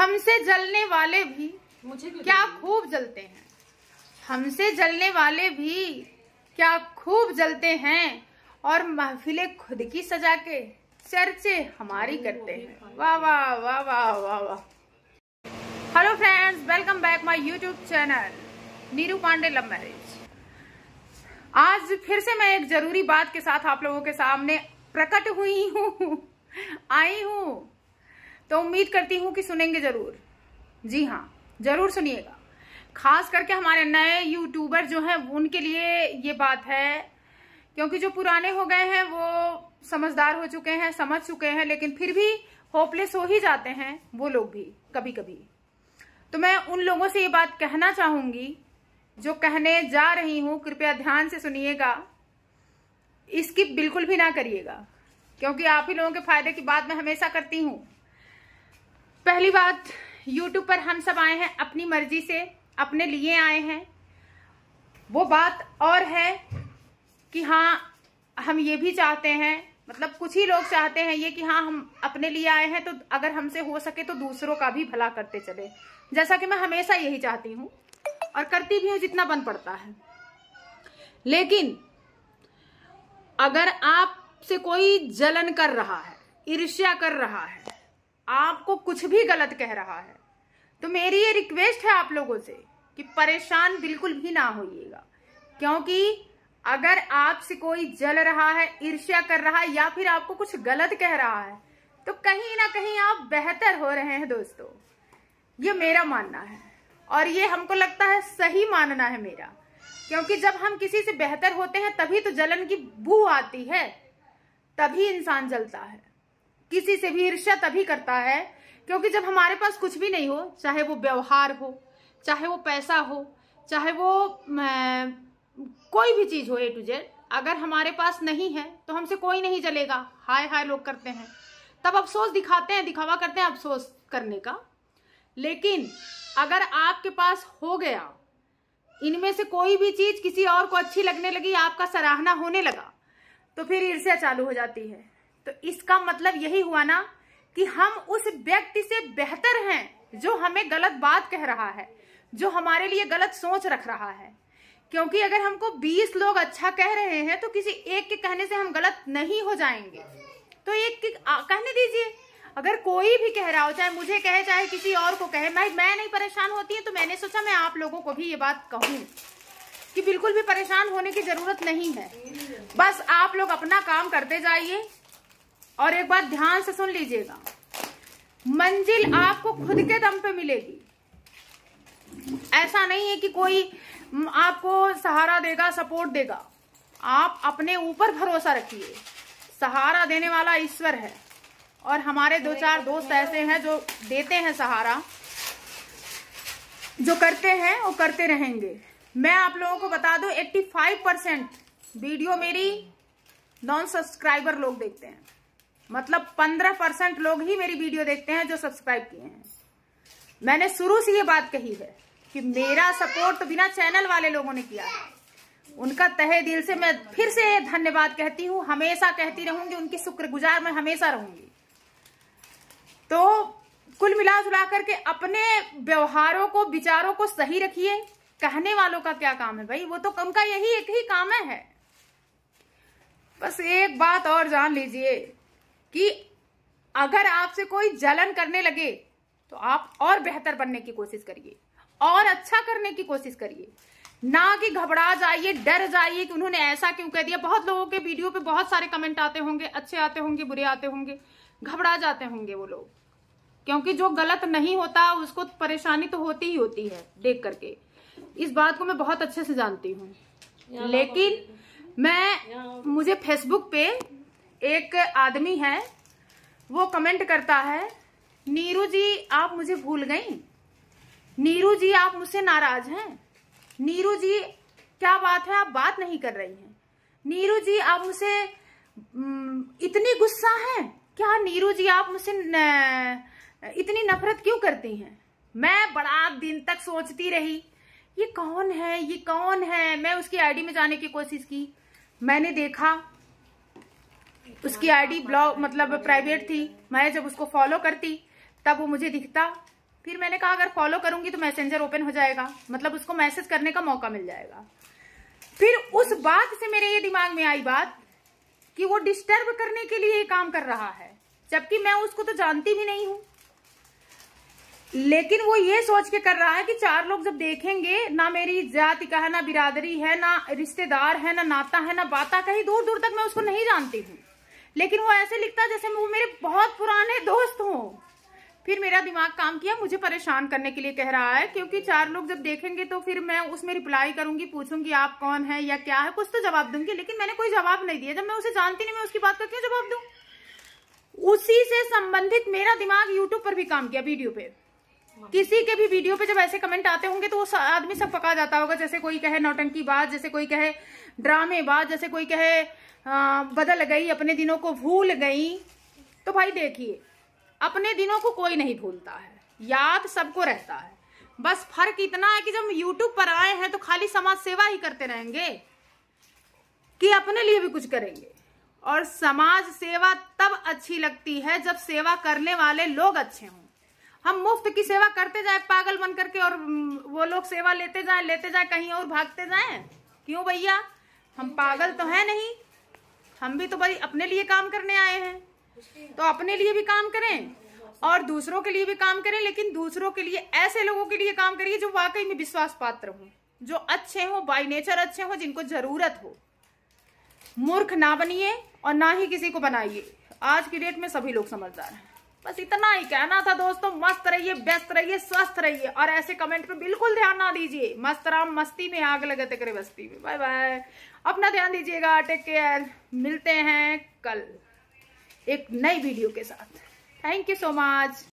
हमसे जलने वाले भी मुझे क्या खूब जलते हैं हमसे जलने वाले भी क्या खूब जलते हैं और महफिले खुद की सजा के चर्चे हमारी करते हैं वाह वाह वाह वाह वाह वाह hello friends welcome back my YouTube channel Neeru Pandey love marriage आज फिर से मैं एक जरूरी बात के साथ आप लोगों के सामने प्रकट हुई हूँ आई हूँ तो उम्मीद करती हूँ कि सुनेंगे जरूर जी हाँ जरूर सुनिएगा खास करके हमारे नए यूट्यूबर जो हैं उनके लिए ये बात है क्योंकि जो पुराने हो गए हैं वो समझदार हो चुके हैं समझ चुके हैं लेकिन फिर भी होपलेस हो ही जाते हैं वो लोग भी कभी कभी तो मैं उन लोगों से ये बात कहना चाहूंगी जो कहने जा रही हूं कृपया ध्यान से सुनिएगा इसकी बिल्कुल भी ना करिएगा क्योंकि आप ही लोगों के फायदे की बात मैं हमेशा करती हूँ पहली बात यूट्यूब पर हम सब आए हैं अपनी मर्जी से अपने लिए आए हैं वो बात और है कि हाँ हम ये भी चाहते हैं मतलब कुछ ही लोग चाहते हैं ये कि हाँ हम अपने लिए आए हैं तो अगर हमसे हो सके तो दूसरों का भी भला करते चले जैसा कि मैं हमेशा यही चाहती हूँ और करती भी हूँ जितना बन पड़ता है लेकिन अगर आपसे कोई जलन कर रहा है ईर्ष्या कर रहा है आपको कुछ भी गलत कह रहा है तो मेरी ये रिक्वेस्ट है आप लोगों से कि परेशान बिल्कुल भी ना होइएगा क्योंकि अगर आपसे कोई जल रहा है ईर्ष्या कर रहा है या फिर आपको कुछ गलत कह रहा है तो कहीं ना कहीं आप बेहतर हो रहे हैं दोस्तों ये मेरा मानना है और ये हमको लगता है सही मानना है मेरा क्योंकि जब हम किसी से बेहतर होते हैं तभी तो जलन की बू आती है तभी इंसान जलता है किसी से भी ईर्ष्या तभी करता है क्योंकि जब हमारे पास कुछ भी नहीं हो चाहे वो व्यवहार हो चाहे वो पैसा हो चाहे वो कोई भी चीज़ हो ए टू जेड अगर हमारे पास नहीं है तो हमसे कोई नहीं चलेगा हाय हाय लोग करते हैं तब अफसोस दिखाते हैं दिखावा करते हैं अफसोस करने का लेकिन अगर आपके पास हो गया इनमें से कोई भी चीज किसी और को अच्छी लगने लगी आपका सराहना होने लगा तो फिर ईर्ष्या चालू हो जाती है तो इसका मतलब यही हुआ ना कि हम उस व्यक्ति से बेहतर हैं जो हमें गलत बात कह रहा है जो हमारे लिए गलत सोच रख रहा है क्योंकि अगर हमको 20 लोग अच्छा कह रहे हैं तो किसी एक के कहने से हम गलत नहीं हो जाएंगे तो एक के कहने दीजिए अगर कोई भी कह रहा हो चाहे मुझे कहे चाहे किसी और को कहे मैं मैं नहीं परेशान होती है तो मैंने सोचा मैं आप लोगों को भी ये बात कहूँ कि बिल्कुल भी परेशान होने की जरूरत नहीं है बस आप लोग अपना काम करते जाइए और एक बात ध्यान से सुन लीजिएगा मंजिल आपको खुद के दम पे मिलेगी ऐसा नहीं है कि कोई आपको सहारा देगा सपोर्ट देगा आप अपने ऊपर भरोसा रखिए सहारा देने वाला ईश्वर है और हमारे दो चार दोस्त ऐसे हैं जो देते हैं सहारा जो करते हैं वो करते रहेंगे मैं आप लोगों को बता दू 85 परसेंट वीडियो मेरी नॉन सब्सक्राइबर लोग देखते हैं मतलब पंद्रह परसेंट लोग ही मेरी वीडियो देखते हैं जो सब्सक्राइब किए हैं मैंने शुरू से ये बात कही है कि मेरा सपोर्ट तो बिना चैनल वाले लोगों ने किया है उनका तहे दिल से मैं फिर से धन्यवाद कहती हूँ हमेशा कहती रहूंगी उनकी शुक्रगुजार मैं हमेशा रहूंगी तो कुल मिला जुला करके अपने व्यवहारों को विचारों को सही रखिए कहने वालों का क्या काम है भाई वो तो उनका यही एक ही काम है बस एक बात और जान लीजिए कि अगर आपसे कोई जलन करने लगे तो आप और बेहतर बनने की कोशिश करिए और अच्छा करने की कोशिश करिए ना कि घबरा जाइए डर जाइए कि उन्होंने ऐसा क्यों कह दिया बहुत लोगों के वीडियो पे बहुत सारे कमेंट आते होंगे अच्छे आते होंगे बुरे आते होंगे घबरा जाते होंगे वो लोग क्योंकि जो गलत नहीं होता उसको परेशानी तो होती ही होती है देख करके इस बात को मैं बहुत अच्छे से जानती हूँ लेकिन मैं मुझे फेसबुक पे एक आदमी है वो कमेंट करता है नीरू जी आप मुझे भूल गई नीरू जी आप मुझसे नाराज हैं नीरू जी क्या बात है आप बात नहीं कर रही हैं नीरू जी आप मुझसे इतनी गुस्सा है क्या नीरू जी आप मुझसे इतनी नफरत क्यों करती हैं मैं बड़ा दिन तक सोचती रही ये कौन है ये कौन है मैं उसकी आईडी में जाने की कोशिश की मैंने देखा उसकी आईडी ब्लॉग मतलब प्राइवेट थी मैं जब उसको फॉलो करती तब वो मुझे दिखता फिर मैंने कहा अगर फॉलो करूंगी तो मैसेंजर ओपन हो जाएगा मतलब उसको मैसेज करने का मौका मिल जाएगा फिर उस बात से मेरे ये दिमाग में आई बात कि वो डिस्टर्ब करने के लिए काम कर रहा है जबकि मैं उसको तो जानती भी नहीं हूं लेकिन वो ये सोच के कर रहा है कि चार लोग जब देखेंगे ना मेरी जाति का है ना बिरादरी है ना रिश्तेदार है ना नाता है ना बाता कहीं दूर दूर तक मैं उसको नहीं जानती हूँ लेकिन वो ऐसे लिखता जैसे वो मेरे बहुत पुराने दोस्त हो फिर मेरा दिमाग काम किया मुझे परेशान करने के लिए कह रहा है क्योंकि चार लोग जब देखेंगे तो फिर मैं उसमें रिप्लाई करूंगी पूछूंगी आप कौन है या क्या है कुछ तो जवाब दूंगी लेकिन मैंने कोई जवाब नहीं दिया जब मैं उसे जानती नहीं मैं उसकी बात का क्यों जवाब दू उसी से संबंधित मेरा दिमाग यूट्यूब पर भी काम किया वीडियो पे किसी के भी वीडियो पे जब ऐसे कमेंट आते होंगे तो वो आदमी सब पका जाता होगा जैसे कोई कहे नौटंकी बात जैसे कोई कहे ड्रामे बात जैसे कोई कहे आ, बदल गई अपने दिनों को भूल गई तो भाई देखिए अपने दिनों को कोई नहीं भूलता है याद सबको रहता है बस फर्क इतना है कि जब YouTube पर आए हैं तो खाली समाज सेवा ही करते रहेंगे कि अपने लिए भी कुछ करेंगे और समाज सेवा तब अच्छी लगती है जब सेवा करने वाले लोग अच्छे हों हम मुफ्त की सेवा करते जाए पागल बन करके और वो लोग सेवा लेते जाए लेते जाए कहीं और भागते जाए क्यों भैया हम पागल तो है नहीं हम भी तो भाई अपने लिए काम करने आए हैं तो अपने लिए भी काम करें और दूसरों के लिए भी काम करें लेकिन दूसरों के लिए ऐसे लोगों के लिए काम करिए जो वाकई में विश्वास पात्र हो जो अच्छे हों बाय नेचर अच्छे हों जिनको जरूरत हो मूर्ख ना बनिए और ना ही किसी को बनाइए आज की डेट में सभी लोग समझदार हैं बस इतना ही कहना था दोस्तों मस्त रहिए व्यस्त रहिए स्वस्थ रहिए और ऐसे कमेंट पे बिल्कुल ध्यान ना दीजिए मस्त राम मस्ती में आग लगाते करे बस्ती में बाय बाय अपना ध्यान दीजिएगा टेक केयर मिलते हैं कल एक नई वीडियो के साथ थैंक यू सो मच